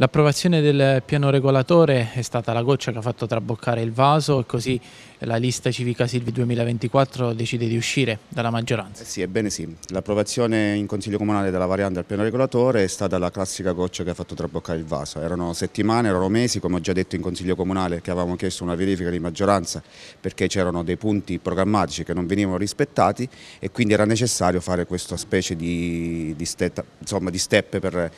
L'approvazione del piano regolatore è stata la goccia che ha fatto traboccare il vaso e così la lista civica Silvi 2024 decide di uscire dalla maggioranza. Eh sì, ebbene sì. L'approvazione in Consiglio Comunale della variante al piano regolatore è stata la classica goccia che ha fatto traboccare il vaso. Erano settimane, erano mesi, come ho già detto in Consiglio Comunale, che avevamo chiesto una verifica di maggioranza perché c'erano dei punti programmatici che non venivano rispettati e quindi era necessario fare questa specie di, di, step, insomma, di step per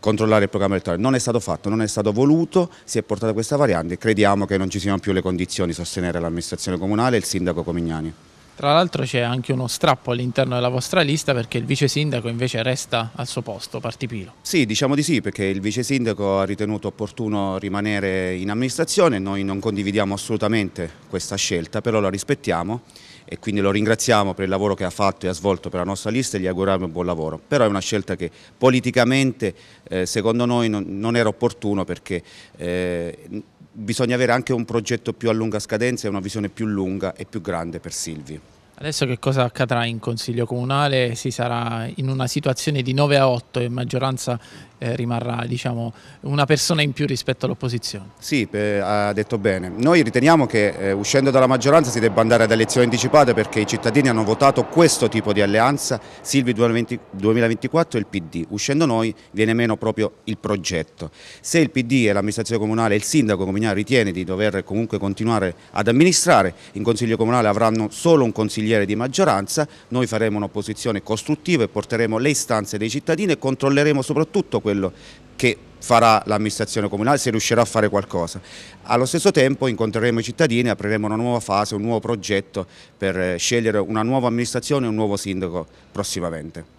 controllare il programma elettorale. Non è stato fatto, non è stato voluto, si è portata questa variante e crediamo che non ci siano più le condizioni di sostenere l'amministrazione comunale e il sindaco Comignani. Tra l'altro c'è anche uno strappo all'interno della vostra lista perché il vice sindaco invece resta al suo posto, Partipilo. Sì, diciamo di sì perché il vice sindaco ha ritenuto opportuno rimanere in amministrazione, noi non condividiamo assolutamente questa scelta, però la rispettiamo e quindi lo ringraziamo per il lavoro che ha fatto e ha svolto per la nostra lista e gli auguriamo un buon lavoro. Però è una scelta che politicamente eh, secondo noi non, non, era opportuno perché eh, bisogna avere anche un progetto più a lunga scadenza e una visione più lunga e più grande per Silvi. Adesso che cosa accadrà in Consiglio Comunale? Si sarà in una situazione di 9 a 8 e maggioranza eh, rimarrà diciamo, una persona in più rispetto all'opposizione. Sì, eh, ha detto bene. Noi riteniamo che eh, uscendo dalla maggioranza si debba andare ad elezioni anticipate perché i cittadini hanno votato questo tipo di alleanza, Silvi 20, 2024 e il PD. Uscendo noi viene meno proprio il progetto. Se il PD e l'amministrazione comunale e il sindaco comunale ritiene di dover comunque continuare ad amministrare, in Consiglio Comunale avranno solo un consiglio consigliere di maggioranza, noi faremo un'opposizione costruttiva e porteremo le istanze dei cittadini e controlleremo soprattutto quello che farà l'amministrazione comunale, se riuscirà a fare qualcosa. Allo stesso tempo incontreremo i cittadini, e apriremo una nuova fase, un nuovo progetto per eh, scegliere una nuova amministrazione e un nuovo sindaco prossimamente.